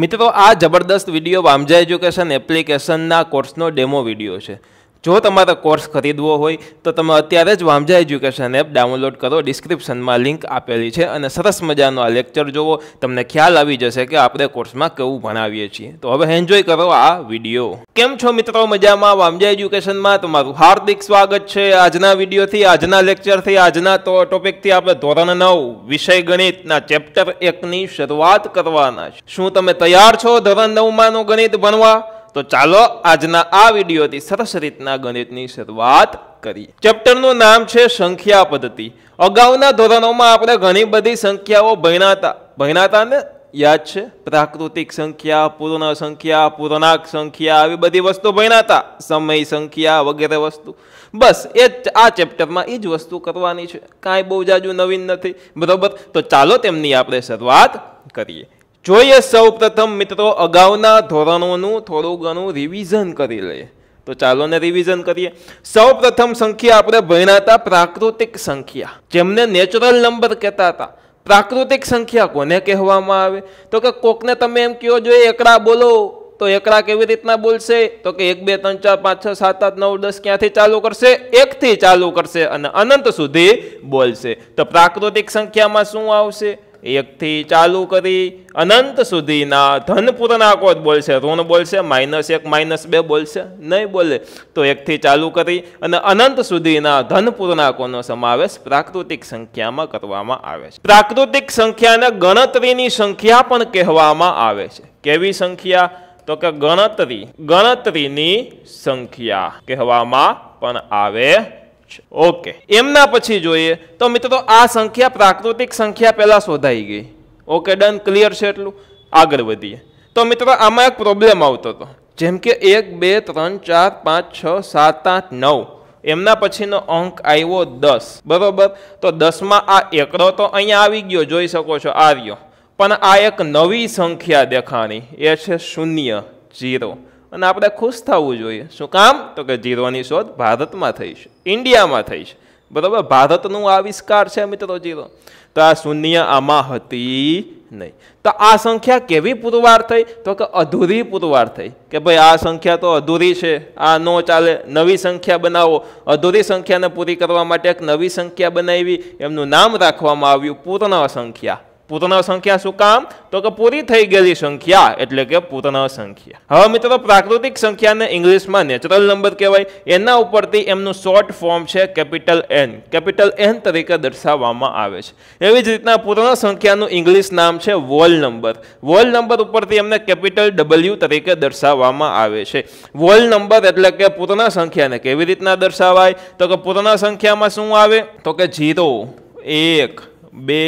મિત્રો આ જબરદસ્ત વિડીયો વામજા એજ્યુકેશન એપ્લિકેશનના કોર્સનો ડેમો વિડીયો છે જો તમારે કોર્સ ખરીદવો હોય તો તમે અત્યારે જ વામજા એજ્યુકેશન એપ ડાઉનલોડ કરો ડિસ્ક્રિપ્શનમાં લિંક આપેલી છે અને સરસ મજાનો આ લેક્ચર જોવો તમને ખ્યાલ આવી જશે કે આપણે કોર્સમાં કેવું ભણાવીએ છીએ તો હવે એન્જોય કરો આ વિડીયો કેમ છો મિત્રો મજામાં વામજા એજ્યુકેશનમાં તમારું હાર્દિક સ્વાગત છે આજના વિડીયોથી આજના લેક્ચરથી આજના તો ટોપિકથી આપણે ધોરણ નવ વિષય ગણિતના ચેપ્ટર એકની શરૂઆત કરવાના છે શું તમે તૈયાર છો ધોરણ નવમાંનું ગણિત ભણવા તો ચાલો આજના આ વિડીયોથી સરસ રીતના ગણિતની શરૂઆત કરીએ ચેપ્ટરનું નામ છે સંખ્યા પદ્ધતિ અગાઉના ધોરણોમાં આપણે ઘણી બધી સંખ્યાઓ ભણાતા ભણાતા ને યાદ છે પ્રાકૃતિક સંખ્યા પૂર્ણ સંખ્યા પૂર્ણાંક સંખ્યા આવી બધી વસ્તુ ભણાતા સમય સંખ્યા વગેરે વસ્તુ બસ એ આ ચેપ્ટરમાં એ જ વસ્તુ કરવાની છે કાંઈ બહુ જાજુ નવીન નથી બરાબર તો ચાલો તેમની આપણે શરૂઆત કરીએ જોઈએ સૌ પ્રથમ મિત્રો અગાઉના ધોરણોનું થોડું ઘણું રિવિઝન કરી લઈએ તો ચાલો ને રિવિઝન કરીએ સૌ પ્રથમ સંખ્યા આપણે ભણ્યા પ્રાકૃતિક સંખ્યા જેમને નેચરલ નંબર કહેતા હતા પ્રાકૃતિક સંખ્યા કોને કહેવામાં આવે તો કે કોકને તમે એમ કહો જોઈએ એકડા બોલો તો એકડા કેવી રીતના બોલશે તો કે એક બે ત્રણ ચાર પાંચ છ સાત આઠ નવ દસ ક્યાંથી ચાલુ કરશે એકથી ચાલુ કરશે અને અનંત સુધી બોલશે તો પ્રાકૃતિક સંખ્યામાં શું આવશે એકથી ચાલુ કરી અનંત સુધીના ધન પૂર્ણાંકો જ બોલશે ઋણ બોલશે માઇનસ એક માઇનસ બે બોલશે નહીં બોલે તો એકથી ચાલુ કરી અને અનંત સુધીના ધન સમાવેશ પ્રાકૃતિક સંખ્યામાં કરવામાં આવે છે પ્રાકૃતિક સંખ્યાને ગણતરીની સંખ્યા પણ કહેવામાં આવે છે કેવી સંખ્યા તો કે ગણતરી ગણતરીની સંખ્યા કહેવામાં પણ આવે છે ઓકે એમના પછી જોઈએ તો મિત્રો આ સંખ્યા પ્રાકૃતિક સંખ્યા પહેલાં શોધાઈ ગઈ ઓકે ડન ક્લિયર છે એટલું આગળ વધીએ તો મિત્રો આમાં એક પ્રોબ્લેમ આવતો હતો જેમ કે એક બે ત્રણ ચાર પાંચ છ સાત આઠ નવ એમના પછીનો અંક આવ્યો દસ બરોબર તો દસમાં આ એકડો તો અહીંયા આવી ગયો જોઈ શકો છો આર્યો પણ આ એક નવી સંખ્યા દેખાણી એ છે શૂન્ય જીરો અને આપણે ખુશ થવું જોઈએ શું કામ તો કે જીરોની શોધ ભારતમાં થઈ છે ઇન્ડિયામાં થઈ છે બરાબર ભારતનું આવિષ્કાર છે મિત્રો જીરો તો આ શૂન્ય આમાં હતી નહીં તો આ સંખ્યા કેવી પુરવાર થઈ તો કે અધૂરી પુરવાર થઈ કે ભાઈ આ સંખ્યા તો અધૂરી છે આ ન ચાલે નવી સંખ્યા બનાવો અધૂરી સંખ્યાને પૂરી કરવા માટે એક નવી સંખ્યા બનાવી એમનું નામ રાખવામાં આવ્યું પૂર્ણ સંખ્યા પૂર્ણ સંખ્યા શું કામ તો કે પૂરી થઈ ગયેલી સંખ્યા એટલે કે પૂર્ણ સંખ્યા હવે મિત્રો પ્રાકૃતિક સંખ્યાને ઇંગ્લિશમાં નેચરલ નંબર કહેવાય એના ઉપરથી એમનું શોર્ટ ફોર્મ છે કેપિટલ એન કેપિટલ એન તરીકે દર્શાવવામાં આવે છે એવી જ રીતના પૂર્ણ સંખ્યાનું ઇંગ્લિશ નામ છે વોલ નંબર વોલ નંબર ઉપરથી એમને કેપિટલ ડબલ્યુ તરીકે દર્શાવવામાં આવે છે વોલ નંબર એટલે કે પૂર્ણ સંખ્યાને કેવી રીતના દર્શાવાય તો કે પૂર્ણ સંખ્યામાં શું આવે તો કે જીરો એક બે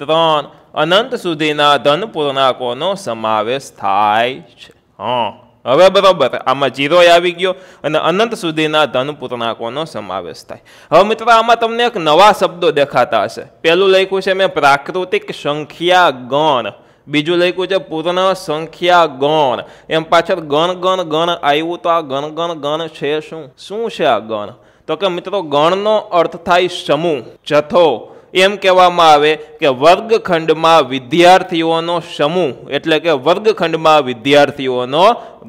ત્રણ અનંત સુધીના ધન પૂર્ણાંકોનો સમાવેશ થાય છે હા હવે બરાબર આમાં જીરો આવી ગયો અને અનંત સુધીના ધન પૂર્ણાંકોનો સમાવેશ થાય હવે મિત્રો આમાં તમને એક નવા શબ્દો દેખાતા હશે પહેલું લખ્યું છે મેં પ્રાકૃતિક સંખ્યા ગણ બીજું લખ્યું છે પૂર્ણ સંખ્યા ગણ એમ પાછળ ગણ ગણ ગણ આવ્યું તો આ ગણ ગણ ગણ છે શું શું છે આ ગણ તો કે મિત્રો ગણનો અર્થ થાય સમૂહ જથ્થો એમ કહેવામાં આવે કે વર્ગખંડમાં વિદ્યાર્થીઓનો સમૂહ એટલે કે વર્ગખંડમાં વિદ્યાર્થીઓનો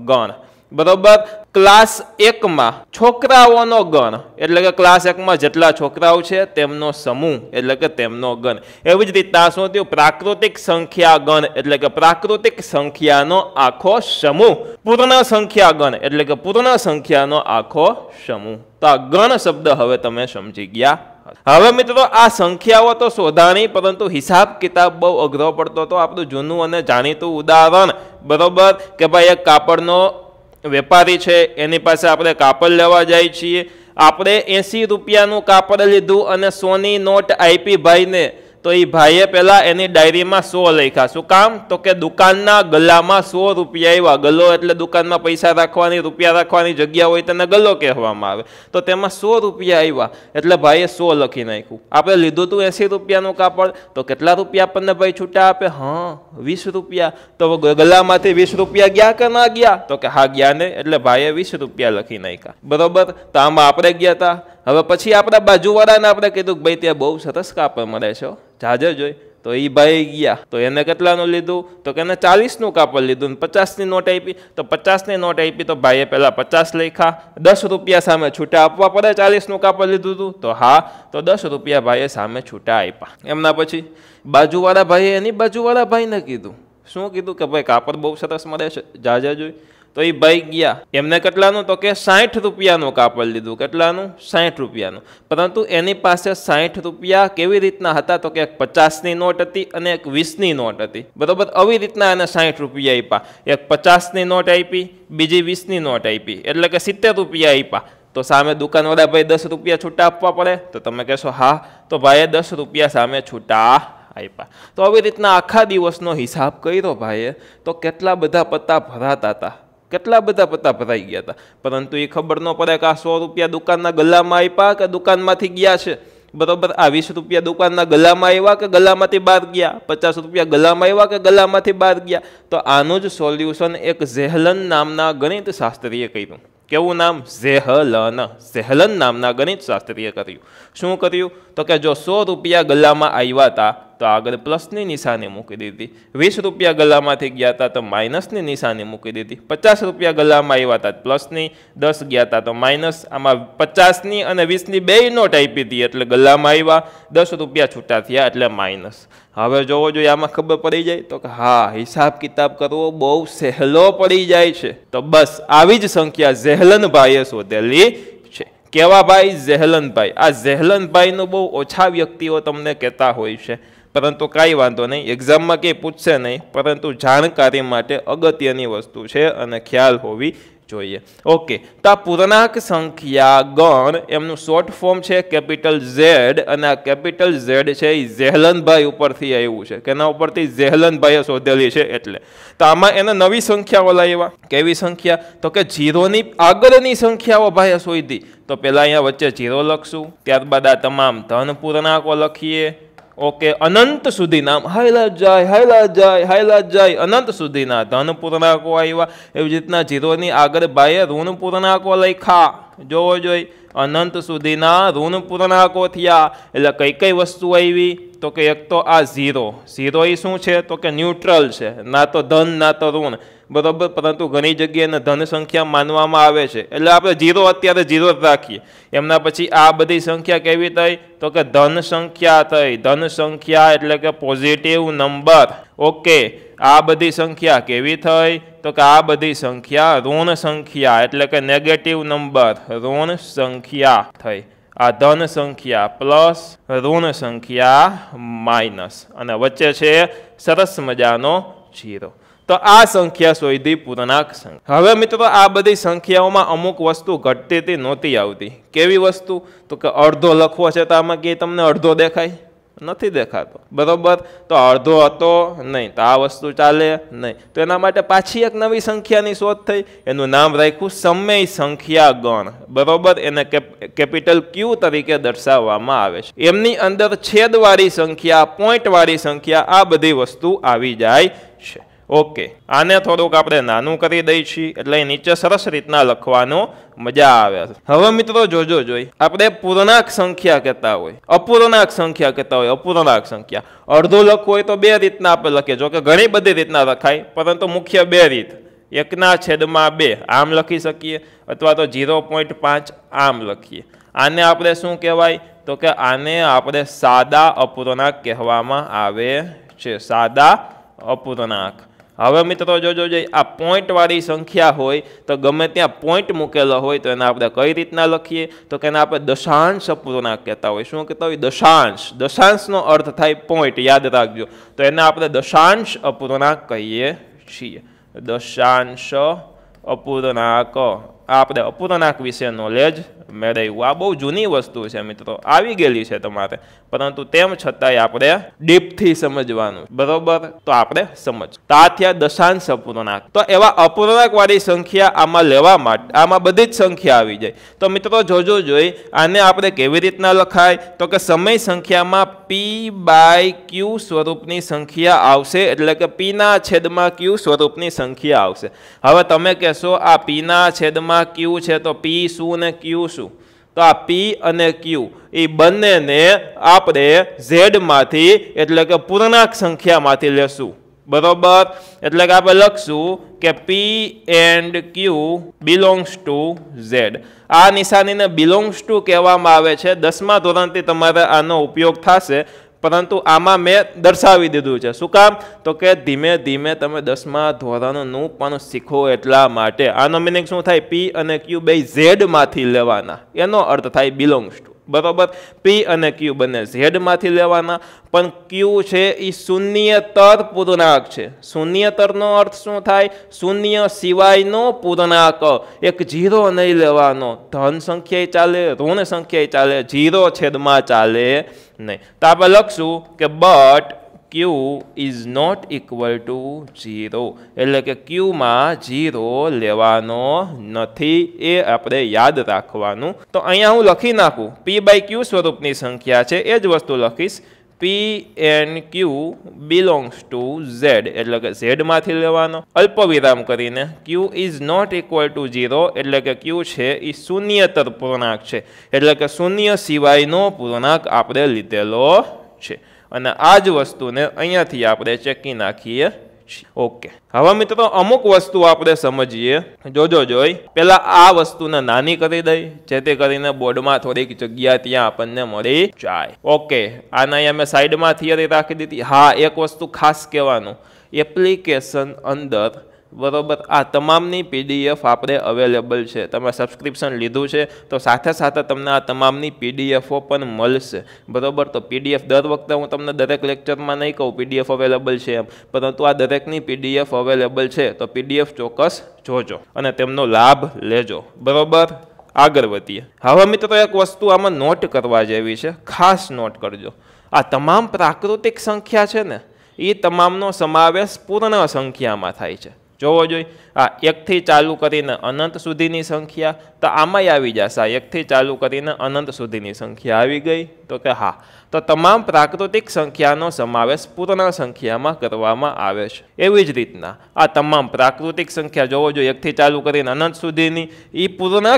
ગણ બરોબર ક્લાસ એકમાં છોકરાઓનો ગણ એટલે કે ક્લાસ એકમાં જેટલા છોકરાઓ છે તેમનો સમૂહ એટલે કે તેમનો ગણ એવી જ રીતના શું થયું પ્રાકૃતિક સંખ્યા ગણ એટલે કે પ્રાકૃતિક સંખ્યાનો આખો સમૂહ પૂર્ણ સંખ્યા ગણ એટલે કે પૂર્ણ સંખ્યાનો આખો સમૂહ તો આ ગણ શબ્દ હવે તમે સમજી ગયા હવે મિત્રો આ સંખ્યાઓ તો શોધાણી પરંતુ હિસાબ કિતાબ બહુ અઘરો પડતો હતો આપણું જૂનું અને જાણીતું ઉદાહરણ બરોબર કે ભાઈ એક કાપડનો વેપારી છે એની પાસે આપણે કાપડ લેવા જઈએ છીએ આપણે એંસી રૂપિયાનું કાપડ લીધું અને સોની નોટ આપી ભાઈને તો એ ભાઈએ પહેલાં એની ડાયરીમાં સો લખ્યા શું કામ તો કે દુકાનના ગલામાં સો રૂપિયા આવ્યા ગલો એટલે દુકાનમાં પૈસા રાખવાની રૂપિયા રાખવાની જગ્યા હોય તેને ગલો કહેવામાં આવે તો તેમાં સો રૂપિયા આવ્યા એટલે ભાઈએ સો લખી નાખ્યું આપણે લીધું હતું એંસી રૂપિયાનું કાપડ તો કેટલા રૂપિયા આપણને ભાઈ છૂટા આપે હા વીસ રૂપિયા તો ગલામાંથી વીસ રૂપિયા ગયા કે ના ગયા તો કે હા ગયા ને એટલે ભાઈએ વીસ રૂપિયા લખી નાખ્યા બરોબર તો આમાં આપણે ગયા હતા હવે પછી આપણા બાજુવાળાને આપણે કીધું કે ભાઈ ત્યાં બહુ સરસ કાપડ મળે છે જાજર જોઈ તો એ ભાઈ ગયા તો એને કેટલાનું લીધું તો કે એને ચાલીસનું કાપડ લીધું ને પચાસની નોટ આપી તો પચાસની નોટ આપી તો ભાઈએ પહેલાં પચાસ લખ્યા દસ રૂપિયા સામે છૂટા આપવા પડે ચાલીસનું કાપડ લીધું હતું તો હા તો દસ રૂપિયા ભાઈએ સામે છૂટા આપ્યા એમના પછી બાજુવાળા ભાઈએ એની બાજુવાળા ભાઈને કીધું શું કીધું કે ભાઈ કાપડ બહુ સરસ મળે છે જાજા જોઈ તો એ ભાઈ ગયા એમને કેટલાનું તો કે સાઠ રૂપિયાનું કાપડ લીધું કેટલાનું સાઠ રૂપિયાનું પરંતુ એની પાસે સાઠ રૂપિયા કેવી રીતના હતા તો કે એક પચાસની નોટ હતી અને એક વીસની નોટ હતી બરાબર આવી રીતના એને સાઠ રૂપિયા આપ્યા એક પચાસની નોટ આપી બીજી વીસની નોટ આપી એટલે કે સિત્તેર રૂપિયા આપ્યા તો સામે દુકાનવાળા ભાઈ દસ રૂપિયા છૂટા આપવા પડે તો તમે કહેશો હા તો ભાઈએ દસ રૂપિયા સામે છૂટા આપ્યા તો આવી રીતના આખા દિવસનો હિસાબ કર્યો ભાઈએ તો કેટલા બધા પત્તા ભરાતા હતા કેટલા બધા પત્તા પતાઈ ગયા હતા પરંતુ એ ખબર ન પડે કે આ સો રૂપિયા દુકાનના ગલામાં આપ્યા કે દુકાનમાંથી ગયા છે બરોબર આ વીસ રૂપિયા દુકાનના ગલામાં આવ્યા કે ગલામાંથી બહાર ગયા પચાસ રૂપિયા ગલામાં આવ્યા કે ગલામાંથી બહાર ગયા તો આનું જ સોલ્યુશન એક ઝેહલન નામના ગણિત શાસ્ત્રીએ કર્યું કેવું નામ ઝેહલન ઝેહલન નામના ગણિત શાસ્ત્રીએ કર્યું શું કર્યું તો કે જો સો રૂપિયા ગલામાં આવ્યા હતા તો આગળ પ્લસની નિશાની મૂકી દીધી વીસ રૂપિયા ગલામાંથી ગયા હતા તો માઇનસની નિશાની મૂકી દીધી પચાસ રૂપિયા ગલામાં આવ્યા હતા પ્લસની દસ ગયા હતા તો માઇનસ આમાં પચાસની અને વીસની બે નોટ આપી હતી એટલે ગલામાં આવ્યા દસ રૂપિયા છૂટા થયા એટલે માઇનસ હવે જોવો જોઈએ આમાં ખબર પડી જાય તો કે હા હિસાબ કિતાબ કરવો બહુ સહેલો પડી જાય છે તો બસ આવી જ સંખ્યા ઝેહલનભાઈએ શોધેલી છે કેવા ભાઈ ઝેહલનભાઈ આ ઝેહલનભાઈનું બહુ ઓછા વ્યક્તિઓ તમને કહેતા હોય છે પરંતુ કાંઈ વાંધો નહીં એક્ઝામમાં કંઈ પૂછશે નહીં પરંતુ જાણકારી માટે અગત્યની વસ્તુ છે અને ખ્યાલ હોવી જોઈએ ઓકે તો આ પૂર્ણાંક સંખ્યા ગણ એમનું શોર્ટ ફોર્મ છે કેપિટલ ઝેડ અને આ કેપિટલ ઝેડ છે એ ઝેહલનભાઈ ઉપરથી આવ્યું છે કેના ઉપરથી ઝેહલનભાઈએ શોધેલી છે એટલે તો આમાં એને નવી સંખ્યાઓ લાવ્યા કેવી સંખ્યા તો કે ઝીરોની આગળની સંખ્યાઓ ભાઈએ શોધી તો પહેલાં અહીંયા વચ્ચે ઝીરો લખશું ત્યારબાદ આ તમામ ધન પૂર્ણાંકો લખીએ ઓકે અનંત સુધીના હાયલા જાય હાયલા જાય હાયલા જાય અનંત સુધીના ધન પૂર્ણાંકો આવ્યા એવી રીતના જીરોની આગળ ભાઈએ ઋણ પૂર્ણાંકો લખ્યા જોવો જોઈએ અનંત સુધીના ઋણ પૂર્ણાંકો થયા એટલે કઈ કઈ વસ્તુ આવી તો કે એક તો આ ઝીરો ઝીરો એ શું છે તો કે ન્યુટ્રલ છે ના તો ધન ના તો ઋણ બરાબર પરંતુ ઘણી જગ્યાએ ધન સંખ્યા માનવામાં આવે છે એટલે આપણે ઝીરો અત્યારે ઝીરો જ રાખીએ એમના પછી આ બધી સંખ્યા કેવી થઈ તો કે ધન સંખ્યા થઈ ધન સંખ્યા એટલે કે પોઝિટિવ નંબર ઓકે આ બધી સંખ્યા કેવી થઈ તો કે આ બધી સંખ્યા ઋણ સંખ્યા એટલે કે નેગેટિવ નંબર ઋણ સંખ્યા થઈ આ ધન સંખ્યા પ્લસ ઋણ સંખ્યા માઇનસ અને વચ્ચે છે સરસ મજાનો જીરો તો આ સંખ્યા શોધી પૂર્ણાંક સંખ્યા હવે મિત્રો આ બધી સંખ્યાઓમાં અમુક વસ્તુ ઘટતી હતી નહોતી આવતી કેવી વસ્તુ તો કે અડધો લખવો છે તો આમાં કે તમને અડધો દેખાય નથી દેખાતો બરાબર તો અડધો હતો નહીં તો આ વસ્તુ ચાલે નહીં તો એના માટે પાછી એક નવી સંખ્યાની શોધ થઈ એનું નામ રાખ્યું સમય સંખ્યા ગણ બરોબર એને કેપિટલ ક્યુ તરીકે દર્શાવવામાં આવે છે એમની અંદર છેદવાળી સંખ્યા પોઈન્ટવાળી સંખ્યા આ બધી વસ્તુ આવી જાય ઓકે આને થોડુંક આપણે નાનું કરી દઈ છીએ એટલે નીચે સરસ રીતના લખવાનો મજા આવે છે હવે મિત્રો જોજો જોઈ આપણે પૂર્ણાંક સંખ્યા કહેતા હોય અપૂર્ણાંક સંખ્યા કહેતા હોય અપૂર્ણાંક સંખ્યા અડધો લખવું હોય તો બે રીતના આપણે લખીએ જો કે ઘણી બધી રીતના લખાય પરંતુ મુખ્ય બે રીત એકના છેદમાં બે આમ લખી શકીએ અથવા તો ઝીરો પોઈન્ટ પાંચ આમ લખીએ આને આપણે શું કહેવાય તો કે આને આપણે સાદા અપૂર્ણાંક કહેવામાં આવે છે સાદા અપૂર્ણાંક હવે મિત્રો જોજો જે આ પોઈન્ટવાળી સંખ્યા હોય તો ગમે ત્યાં પોઈન્ટ મૂકેલો હોય તો એને આપણે કઈ રીતના લખીએ તો કે એને આપણે દશાંશ અપૂર્ણાંક કહેતા હોય શું કહેતા હોય દશાંશ દશાંશનો અર્થ થાય પોઈન્ટ યાદ રાખજો તો એને આપણે દશાંશ અપૂર્ણાંક કહીએ છીએ દશાંશ અપૂર્ણાંક આપણે અપૂર્ણાંક વિશે નોલેજ મેળવ્યું આ બહુ જૂની વસ્તુ છે મિત્રો આવી ગયેલી છે તમારે પરંતુ તેમ છતાંય આપણે ડીપથી સમજવાનું બરોબર તો આપણે સમજ તાથ્યા દશાંશ અપૂર્ણાંક તો એવા અપૂર્ણાંકવાળી સંખ્યા આમાં લેવા માટે આમાં બધી જ સંખ્યા આવી જાય તો મિત્રો જોજો જોઈ આને આપણે કેવી રીતના લખાય તો કે સમય સંખ્યામાં પી બાય ક્યુ સ્વરૂપની સંખ્યા આવશે એટલે કે પીના છેદમાં ક્યુ સ્વરૂપની સંખ્યા આવશે હવે તમે કહેશો આ પીના છેદમાં પીમાં ક્યુ છે તો પી શું ને ક્યુ શું તો આ પી અને ક્યુ એ બંનેને આપણે ઝેડમાંથી એટલે કે પૂર્ણાંક સંખ્યામાંથી લેશું બરોબર એટલે કે આપણે લખશું કે P and Q belongs to Z આ નિશાનીને બિલોંગ્સ ટુ કહેવામાં આવે છે દસમા ધોરણથી તમારે આનો ઉપયોગ થશે પરંતુ આમાં મેં દર્શાવી દીધું છે શું કામ તો કે ધીમે ધીમે તમે દસમા ધોરણનું પણ શીખો એટલા માટે આનો મિનિંગ શું થાય પી અને ક્યુ બે ઝેડમાંથી લેવાના એનો અર્થ થાય બિલોંગ્સ ટુ બરાબર પી અને ક્યુ બંને ઝેડમાંથી લેવાના પણ ક્યુ છે એ શૂન્યતર પૂર્ણાંક છે શૂન્યતરનો અર્થ શું થાય શૂન્ય સિવાયનો પૂર્ણાંક એક જીરો નહીં લેવાનો ધન સંખ્યાએ ચાલે ઋણ સંખ્યાએ ચાલે જીરો છેદમાં ચાલે નહીં તો આપણે લખશું કે but Q is not equal to zero એટલે કે ક્યુમાં ઝીરો લેવાનો નથી એ આપણે યાદ રાખવાનું તો અહીંયા હું લખી નાખું પી બાય ક્યુ સ્વરૂપની સંખ્યા છે એ જ વસ્તુ લખીશ P and Q belongs to Z એટલે કે ઝેડમાંથી લેવાનો અલ્પ વિરામ કરીને Q is not equal to zero એટલે કે ક્યુ છે એ શૂન્યતર પૂર્ણાંક છે એટલે કે શૂન્ય સિવાયનો પૂર્ણાંક આપણે લીધેલો છે અને આ જ વસ્તુને અહીંયાથી આપણે ચેકી નાખીએ ઓકે હવે મિત્રો અમુક વસ્તુ આપણે સમજીએ જોજો જોઈ પહેલાં આ વસ્તુને નાની કરી દઈ જેથી કરીને બોર્ડમાં થોડીક જગ્યા ત્યાં આપણને મળી જાય ઓકે આના અહીંયા મેં સાઈડમાં થિયરી રાખી દીધી હા એક વસ્તુ ખાસ કહેવાનું એપ્લિકેશન અંદર બરોબર આ તમામની પીડીએફ આપણે અવેલેબલ છે તમે સબસ્ક્રિપ્શન લીધું છે તો સાથે સાથે તમને આ તમામની પીડીએફો પણ મળશે બરાબર તો પીડીએફ દર વખતે હું તમને દરેક લેક્ચરમાં નહીં કહું પીડીએફ અવેલેબલ છે એમ પરંતુ આ દરેકની પીડીએફ અવેલેબલ છે તો પીડીએફ ચોક્કસ જોજો અને તેમનો લાભ લેજો બરોબર આગળ વધીએ હવે મિત્રો એક વસ્તુ આમાં નોટ કરવા જેવી છે ખાસ નોટ કરજો આ તમામ પ્રાકૃતિક સંખ્યા છે ને એ તમામનો સમાવેશ પૂર્ણ સંખ્યામાં થાય છે જોવો જોઈએ આ એકથી ચાલુ કરીને અનંત સુધીની સંખ્યા તો આમાંય આવી જશે આ એકથી ચાલુ કરીને અનંત સુધીની સંખ્યા આવી ગઈ તો કે હા તો તમામ પ્રાકૃતિક સંખ્યાનો સમાવેશ પૂર્ણ સંખ્યામાં કરવામાં આવે છે એવી જ રીતના આ તમામ પ્રાકૃતિક સંખ્યા જોવો જોઈએ એકથી ચાલુ કરીને અનંત સુધીની એ પૂર્ણ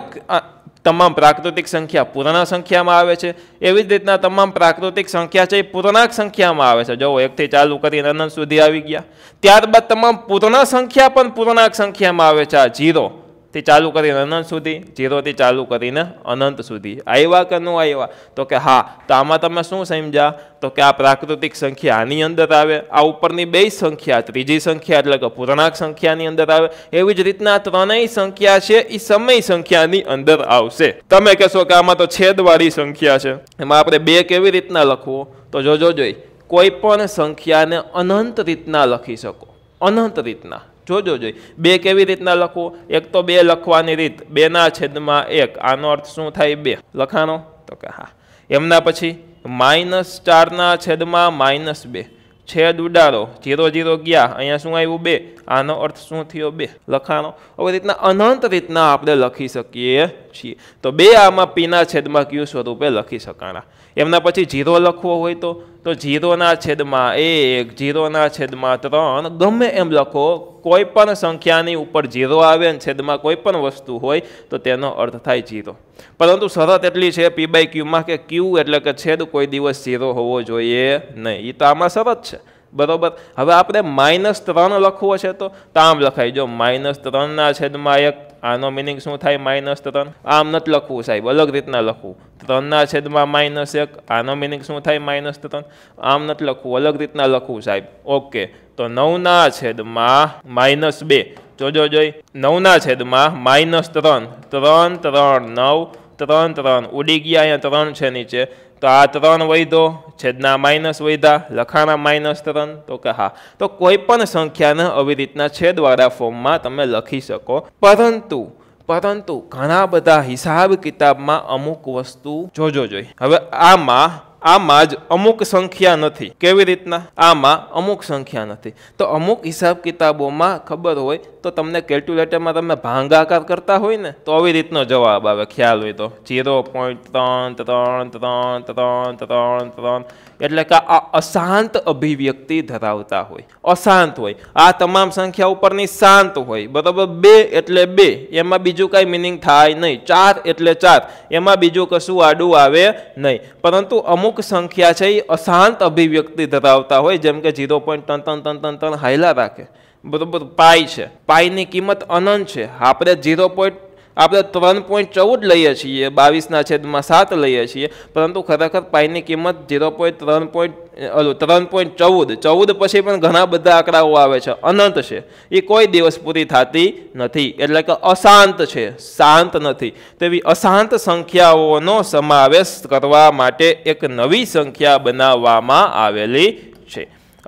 તમામ પ્રાકૃતિક સંખ્યા પૂર્ણ સંખ્યામાં આવે છે એવી જ રીતના તમામ પ્રાકૃતિક સંખ્યા છે એ પૂર્ણાંક સંખ્યામાં આવે છે જો એકથી ચાલુ કરીને અનંત સુધી આવી ગયા ત્યારબાદ તમામ પૂર્ણ સંખ્યા પણ પૂર્ણાંક સંખ્યામાં આવે છે આ જીરો થી ચાલુ કરીને અનંત સુધી જીરોથી ચાલુ કરીને અનંત સુધી આવ્યા કે ન આવ્યા તો કે હા તો આમાં તમે શું સમજ્યા તો કે આ પ્રાકૃતિક સંખ્યા આની અંદર આવે આ ઉપરની બે સંખ્યા ત્રીજી સંખ્યા એટલે કે પૂર્ણાંક સંખ્યાની અંદર આવે એવી જ રીતના ત્રણેય સંખ્યા છે એ સમય સંખ્યાની અંદર આવશે તમે કહેશો કે આમાં તો છેદવાળી સંખ્યા છે એમાં આપણે બે કેવી રીતના લખવું તો જોજો જોઈ કોઈ પણ સંખ્યાને અનંત રીતના લખી શકો અનંત રીતના જોજો જોઈએ બે કેવી રીતના લખવું એક તો બે લખવાની રીત બેના છેદમાં એક આનો અર્થ શું થાય બે લખાણો તો કે હા એમના પછી માઇનસ ચારના છેદમાં માઇનસ બે છેદ ઉડાડો જીરો જીરો ગયા અહીંયા શું આવ્યું બે આનો અર્થ શું થયો બે લખાણો આવી રીતના અનંત રીતના આપણે લખી શકીએ છીએ તો બે આમાં પીના છેદમાં ક્યુ સ્વરૂપે લખી શકાણા એમના પછી જીરો લખવો હોય તો તો જીરોના છેદમાં એક જીરોના છેદમાં ત્રણ ગમે એમ લખો કોઈ પણ સંખ્યાની ઉપર જીરો આવે અને છેદમાં કોઈ પણ વસ્તુ હોય તો તેનો અર્થ થાય જીરો પરંતુ શરત એટલી છે પી બાય ક્યુમાં કે ક્યુ એટલે કે છેદ કોઈ દિવસ જીરો હોવો જોઈએ નહીં એ તો આમાં શરત છે બરોબર હવે આપણે માઇનસ ત્રણ લખવો છે તો તામ લખાય જો માઇનસ ત્રણના છેદમાં એક આનો મિનિંગ શું થાય માઇનસ ત્રણ આમ નથી લખવું સાહેબ અલગ રીતના લખવું ત્રણના છેદમાં માઇનસ એક આનો મિનિંગ શું થાય માઇનસ ત્રણ આમ નથી લખવું અલગ રીતના લખવું સાહેબ ઓકે તો નવના છેદમાં માઇનસ બે જોજો જોઈ નવના છેદમાં માઇનસ ત્રણ ત્રણ ત્રણ નવ ત્રણ ત્રણ ઉડી ગયા અહીંયા ત્રણ છે નીચે તો આ ત્રણ વૈધો છેદના માઇનસ વૈધા લખાણા માઇનસ ત્રણ તો કે હા તો કોઈ પણ સંખ્યાને આવી રીતના છેદવાળા ફોર્મમાં તમે લખી શકો પરંતુ પરંતુ ઘણા બધા હિસાબ કિતાબમાં અમુક વસ્તુ જોજો જોઈએ હવે આમાં આમાં જ અમુક સંખ્યા નથી કેવી રીતના આમાં અમુક સંખ્યા નથી તો અમુક હિસાબ કિતાબોમાં ખબર હોય તો તમને કેલ્ક્યુલેટરમાં તમે ભાંગાકાર કરતા હોય ને તો આવી રીતનો જવાબ આવે ખ્યાલ હોય તો જીરો પોઈન્ટ ત્રણ ત્રણ ત્રણ ત્રણ ત્રણ ત્રણ એટલે કે આ અશાંત અભિવ્યક્તિ ધરાવતા હોય અશાંત હોય આ તમામ સંખ્યા ઉપરની શાંત હોય બરાબર બે એટલે બે એમાં બીજું કાંઈ મિનિંગ થાય નહીં ચાર એટલે ચાર એમાં બીજું કશું આડું આવે નહીં પરંતુ અમુક સંખ્યા છે એ અશાંત અભિવ્યક્તિ ધરાવતા હોય જેમ કે ઝીરો પોઈન્ટ ત્રણ ત્રણ ત્રણ ત્રણ ત્રણ હાયલા રાખે બરોબર પાય છે પાયની કિંમત અનંત છે આપણે ઝીરો પોઈન્ટ આપણે ત્રણ પોઈન્ટ ચૌદ લઈએ છીએ બાવીસના છેદમાં સાત લઈએ છીએ પરંતુ ખરેખર પાઈની કિંમત ઝીરો પોઈન્ટ ત્રણ પોઈન્ટ ઓલું ત્રણ પોઈન્ટ ચૌદ ચૌદ પછી પણ ઘણા બધા આંકડાઓ આવે છે અનંત છે એ કોઈ દિવસ પૂરી થતી નથી એટલે કે અશાંત છે શાંત નથી તેવી અશાંત સંખ્યાઓનો સમાવેશ કરવા માટે એક નવી સંખ્યા બનાવવામાં આવેલી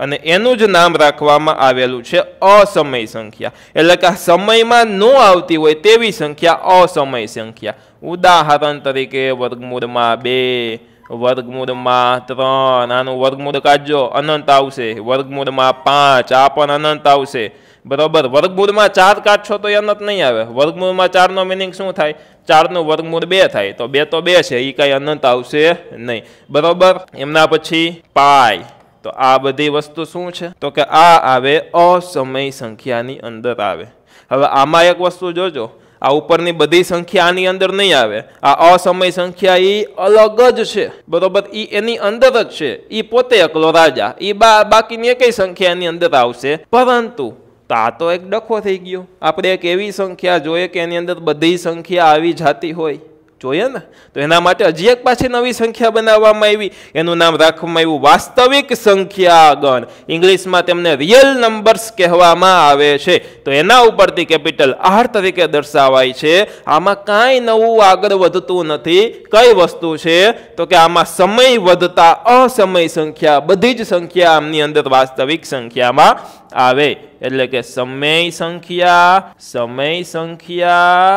અને એનું જ નામ રાખવામાં આવેલું છે અસમય સંખ્યા એટલે કે સમયમાં ન આવતી હોય તેવી સંખ્યા અસમય સંખ્યા ઉદાહરણ તરીકે વર્ગમૂળમાં બે વર્ગમૂળમાં ત્રણ આનું વર્ગમૂળ કાઢજો અનંત આવશે વર્ગમૂળમાં પાંચ આ પણ અનંત આવશે બરોબર વર્ગમૂળમાં ચાર કાઢશો તો અનંત નહીં આવે વર્ગમૂળમાં ચારનો મિનિંગ શું થાય ચારનું વર્ગમૂળ બે થાય તો બે તો બે છે એ કાંઈ અનંત આવશે નહીં બરોબર એમના પછી પાય તો આ બધી વસ્તુ શું છે તો કે આ આવે અસમય સંખ્યાની અંદર આવે હવે આમાં એક વસ્તુ જોજો આ ઉપરની બધી સંખ્યા આની અંદર નહીં આવે આ અસમય સંખ્યા એ અલગ જ છે બરોબર એ એની અંદર જ છે એ પોતે એકલો રાજા એ બાકીની એકય સંખ્યાની અંદર આવશે પરંતુ તો આ તો એક ડખો થઈ ગયો આપણે એક એવી સંખ્યા જોઈએ કે એની અંદર બધી સંખ્યા આવી જાતી હોય જોઈએ ને તો એના માટે હજી એક પાછી નવી સંખ્યા બનાવવામાં આવી એનું નામ રાખવામાં આવ્યું વાસ્તવિક સંખ્યા ગણ ઇંગ્લિશમાં તેમને રિયલ નંબર્સ કહેવામાં આવે છે તો એના ઉપરથી કેપિટલ આર તરીકે દર્શાવાય છે આમાં કાંઈ નવું આગળ વધતું નથી કઈ વસ્તુ છે તો કે આમાં સમય વધતા અસમય સંખ્યા બધી જ સંખ્યા આમની અંદર વાસ્તવિક સંખ્યામાં આવે એટલે કે સમય સંખ્યા સમય સંખ્યા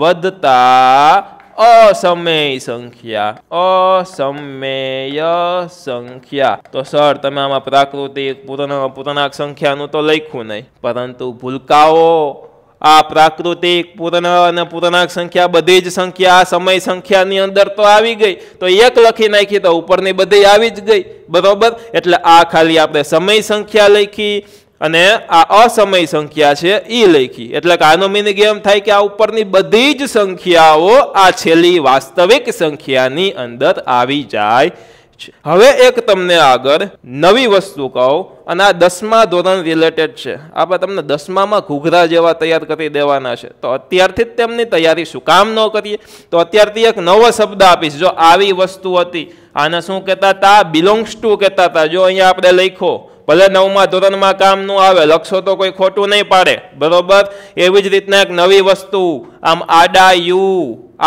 વધતા અસમય સંખ્યા અસમય સંખ્યા તો સર તમે આમાં પ્રાકૃતિક પૂર્ણ પૂર્ણાંક સંખ્યાનું તો લખ્યું નહીં પરંતુ ભૂલકાઓ આ પ્રાકૃતિક પૂર્ણ અને પૂર્ણાંક સંખ્યા બધી જ સંખ્યા સમય સંખ્યાની અંદર તો આવી ગઈ તો એક લખી નાખી તો ઉપરની બધી આવી જ ગઈ બરોબર એટલે આ ખાલી આપણે સમય સંખ્યા લખી અને આ અસમય સંખ્યા છે એ લખી એટલે કે આનો મિનિંગ એમ થાય કે આ ઉપરની બધી જ સંખ્યાઓ આ છેલ્લી વાસ્તવિક સંખ્યાની અંદર આવી જાય છે હવે એક તમને આગળ નવી વસ્તુ કહું અને આ દસમા ધોરણ રિલેટેડ છે આપણે તમને દસમામાં ઘૂઘરા જેવા તૈયાર કરી દેવાના છે તો અત્યારથી જ તેમની તૈયારી શું કામ ન કરીએ તો અત્યારથી એક નવો શબ્દ આપીશ જો આવી વસ્તુ હતી આને શું કહેતા હતા બિલોંગ્સ ટુ કહેતા હતા જો અહીંયા આપણે લખો ભલે નવમાં ધોરણમાં કામ ન આવે લખશો તો કોઈ ખોટું નહીં પાડે બરોબર એવી જ રીતના એક નવી વસ્તુ આમ આડા યુ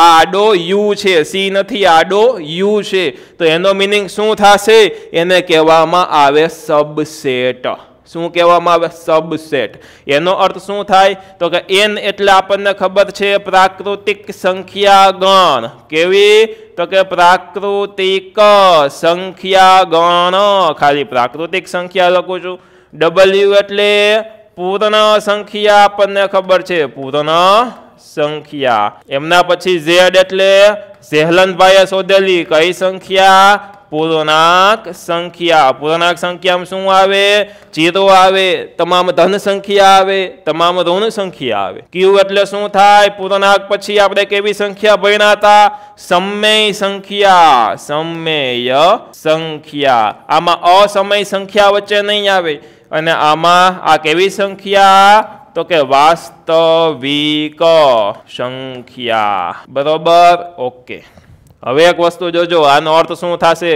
આ આડો યુ છે સી નથી આડો યુ છે તો એનો મિનિંગ શું થશે એને કહેવામાં આવે સબસેટ શું કહેવામાં આવે સબસેટ એનો અર્થ શું થાય તો કે એન એટલે આપણને ખબર છે પ્રાકૃતિક સંખ્યા ગણ કેવી તો કે પ્રાકૃતિક સંખ્યા ગણ ખાલી પ્રાકૃતિક સંખ્યા લખું છું ડબલ્યુ એટલે પૂર્ણ સંખ્યા આપણને ખબર છે પૂર્ણ સંખ્યા એમના પછી ઝેડ એટલે ઝેહલનભાઈએ શોધેલી કઈ સંખ્યા પૂર્ણાંક સંખ્યા પૂર્ણાંક સંખ્યામાં શું આવે ચીરો આવે તમામ ધન સંખ્યા આવે તમામ ઋણ સંખ્યા આવે ક્યુ એટલે શું થાય પૂર્ણાંક પછી આપણે કેવી સંખ્યા ભણ્યા હતા સમય સંખ્યા સમય સંખ્યા આમાં અસમય સંખ્યા વચ્ચે નહીં આવે અને આમાં આ કેવી સંખ્યા તો કે વાસ્તવિક સંખ્યા બરોબર ઓકે હવે એક વસ્તુ જોજો આનો અર્થ શું થશે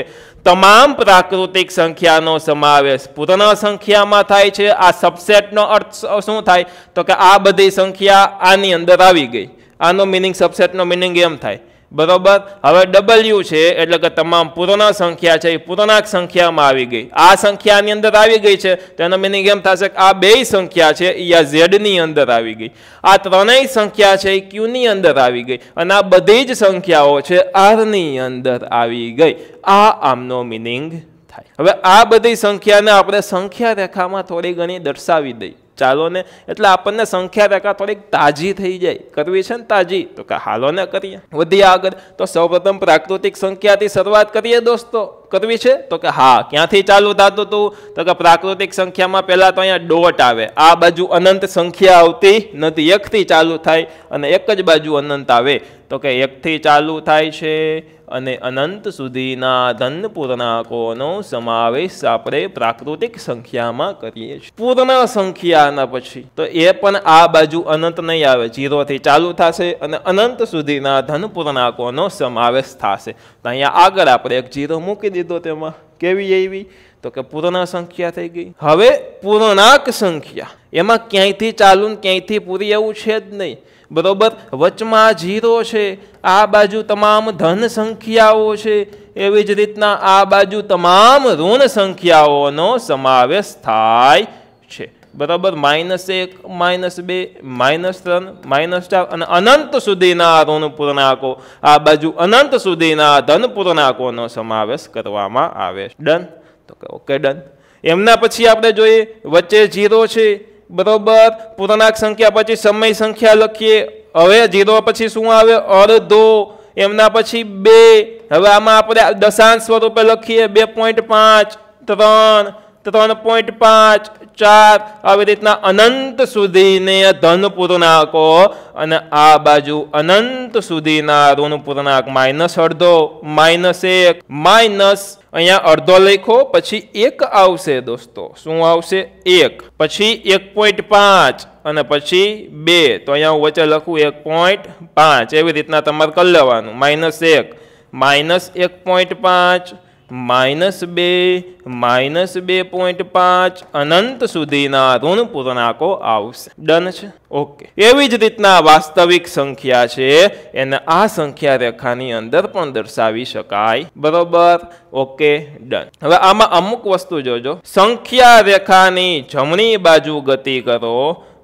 તમામ પ્રાકૃતિક સંખ્યાનો સમાવેશ પૂર્ણ સંખ્યામાં થાય છે આ સબસેટનો અર્થ શું થાય તો કે આ બધી સંખ્યા આની અંદર આવી ગઈ આનો મિનિંગ સબસેટનો મિનિંગ એમ થાય બરાબર હવે ડબલ્યુ છે એટલે કે તમામ પૂર્ણાંક સંખ્યા છે એ પૂર્ણાંક સંખ્યામાં આવી ગઈ આ સંખ્યાની અંદર આવી ગઈ છે તેનો મિનિંગ એમ થશે કે આ બેય સંખ્યા છે એ આ ઝેડની અંદર આવી ગઈ આ ત્રણેય સંખ્યા છે એ ક્યુની અંદર આવી ગઈ અને આ બધી જ સંખ્યાઓ છે આરની અંદર આવી ગઈ આ આમનો મિનિંગ થાય હવે આ બધી સંખ્યાને આપણે સંખ્યા રેખામાં થોડી ઘણી દર્શાવી દઈએ ચાલો ને એટલે આપણને સંખ્યા રેખા થોડીક તાજી થઈ જાય કરવી છે ને તાજી તો કે હાલો ને કરીએ વધીએ આગળ તો સૌપ્રથમ પ્રાકૃતિક સંખ્યાથી શરૂઆત કરીએ દોસ્તો કરવી છે તો કે હા ક્યાંથી ચાલુ થતું તું તો કે પ્રાકૃતિક સંખ્યામાં પહેલાં તો અહીંયા ડોટ આવે આ બાજુ અનંત સંખ્યા આવતી નથી એકથી ચાલુ થાય અને એક જ બાજુ અનંત આવે તો કે એકથી ચાલુ થાય છે અને અનંત સુધીના ધન પૂર્ણાંકોનો સમાવેશ આપણે પ્રાકૃતિક સંખ્યામાં કરીએ છીએ પૂર્ણ સંખ્યાના પછી તો એ પણ આ બાજુ અનંત નહીં આવે જીરોથી ચાલુ થશે અને અનંત સુધીના ધન પૂર્ણાંકોનો સમાવેશ થશે તો અહીંયા આગળ આપણે એક જીરો મૂકી દીધો તેમાં કેવી એવી તો કે પૂર્ણ સંખ્યા થઈ ગઈ હવે પૂર્ણાંક સંખ્યા એમાં ક્યાંયથી ચાલુ ક્યાંયથી પૂરી એવું છે જ નહીં બરોબર વચમાં જીરો છે આ બાજુ તમામ ધન સંખ્યાઓ છે એવી જ રીતના આ બાજુ તમામ ઋણ સંખ્યાઓનો સમાવેશ થાય છે બરાબર માઇનસ એક માઇનસ બે માઇનસ ત્રણ માઇનસ ચાર અને અનંત સુધીના ઋણ પૂર્ણાંકો આ બાજુ અનંત સુધીના ધન પૂર્ણાંકોનો સમાવેશ કરવામાં આવે છે ડન તો કે ઓકે ડન એમના પછી આપણે જોઈએ વચ્ચે જીરો છે બરોબર પૂર્ણાંક સંખ્યા પછી સમય સંખ્યા લખીએ હવે જીરો પછી શું આવે અડધો એમના પછી બે હવે આમાં આપણે દશાંશ સ્વરૂપે લખીએ બે પોઈન્ટ પાંચ ત્રણ ત્રણ પોઈન્ટ પાંચ ચાર આવી રીતના અનંત સુધીને ધન પૂર્ણાંકો અને આ બાજુ અનંત સુધીના ઋણ પૂર્ણાંક માઇનસ અડધો માઇનસ એક માઇનસ અહીંયા અડધો લખો પછી એક આવશે દોસ્તો શું આવશે એક પછી એક પોઈન્ટ પાંચ અને પછી બે તો અહીંયા હું વચ્ચે લખું એક પોઈન્ટ પાંચ એવી રીતના તમારે કરી લેવાનું માઇનસ એક માઇનસ એક પોઈન્ટ પાંચ માઇનસ બે માઇનસ બે પોઈન્ટ પાંચ અનંત સુધીના ઋણ પૂર્ણાંકો આવશે ડન છે ઓકે એવી જ રીતના વાસ્તવિક સંખ્યા છે એને આ સંખ્યા રેખાની અંદર પણ દર્શાવી શકાય બરોબર ઓકે ડન હવે આમાં અમુક વસ્તુ જોજો સંખ્યા રેખાની જમણી બાજુ ગતિ કરો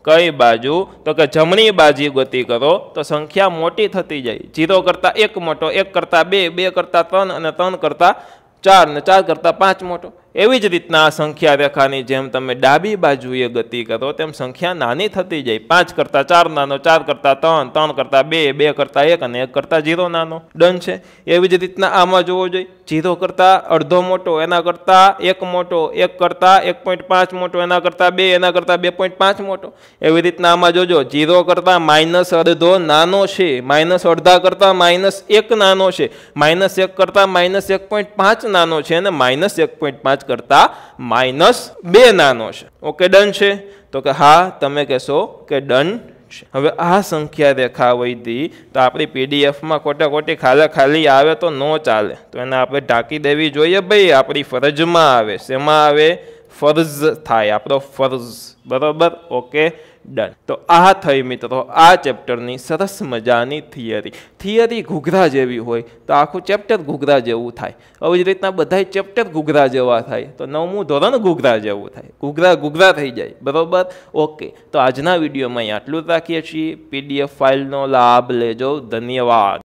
કઈ બાજુ તો કે જમણી બાજુ ગતિ કરો તો સંખ્યા મોટી થતી જાય જીરો કરતાં એક મોટો એક કરતાં બે બે કરતાં ત્રણ અને ત્રણ કરતાં ચાર ને ચાર કરતાં પાંચ મોટો એવી જ રીતના આ સંખ્યા રેખાની જેમ તમે ડાબી બાજુએ ગતિ કરો તેમ સંખ્યા નાની થતી જાય પાંચ કરતાં ચાર નાનો ચાર કરતાં ત્રણ ત્રણ કરતાં બે બે કરતાં એક અને એક કરતાં ઝીરો નાનો ડન છે એવી જ રીતના આમાં જોવો જોઈએ જીરો કરતાં અડધો મોટો એના કરતાં એક મોટો એક કરતાં એક પોઈન્ટ પાંચ મોટો એના કરતાં બે એના કરતાં બે પોઈન્ટ પાંચ મોટો એવી રીતના આમાં જોજો જીરો કરતાં માઇનસ અડધો નાનો છે માઇનસ અડધા કરતાં માઇનસ એક નાનો છે માઇનસ એક કરતાં માઇનસ એક પોઈન્ટ પાંચ નાનો છે અને માઇનસ એક પોઈન્ટ પાંચ પાંચ કરતાં માઇનસ બે નાનો છે ઓકે ડન છે તો કે હા તમે કહેશો કે ડન છે હવે આ સંખ્યા રેખા હતી તો આપણી પીડીએફમાં ખોટા ખોટી ખાલા ખાલી આવે તો ન ચાલે તો એને આપણે ઢાંકી દેવી જોઈએ ભાઈ આપણી ફરજમાં આવે શેમાં આવે ફર્ઝ થાય આપણો ફર્ઝ બરાબર ઓકે ડન તો આ થઈ મિત્રો આ ચેપ્ટરની સરસ મજાની થિયરી થિયરી ઘૂઘરા જેવી હોય તો આખું ચેપ્ટર ઘૂઘરા જેવું થાય આવી જ રીતના બધા ચેપ્ટર ઘૂઘરા જેવા થાય તો નવમું ધોરણ ઘૂઘરા જેવું થાય ઘૂઘરા ઘૂઘરા થઈ જાય બરાબર ઓકે તો આજના વિડીયોમાં અહીં આટલું જ રાખીએ છીએ પીડીએફ ફાઇલનો લાભ લેજો ધન્યવાદ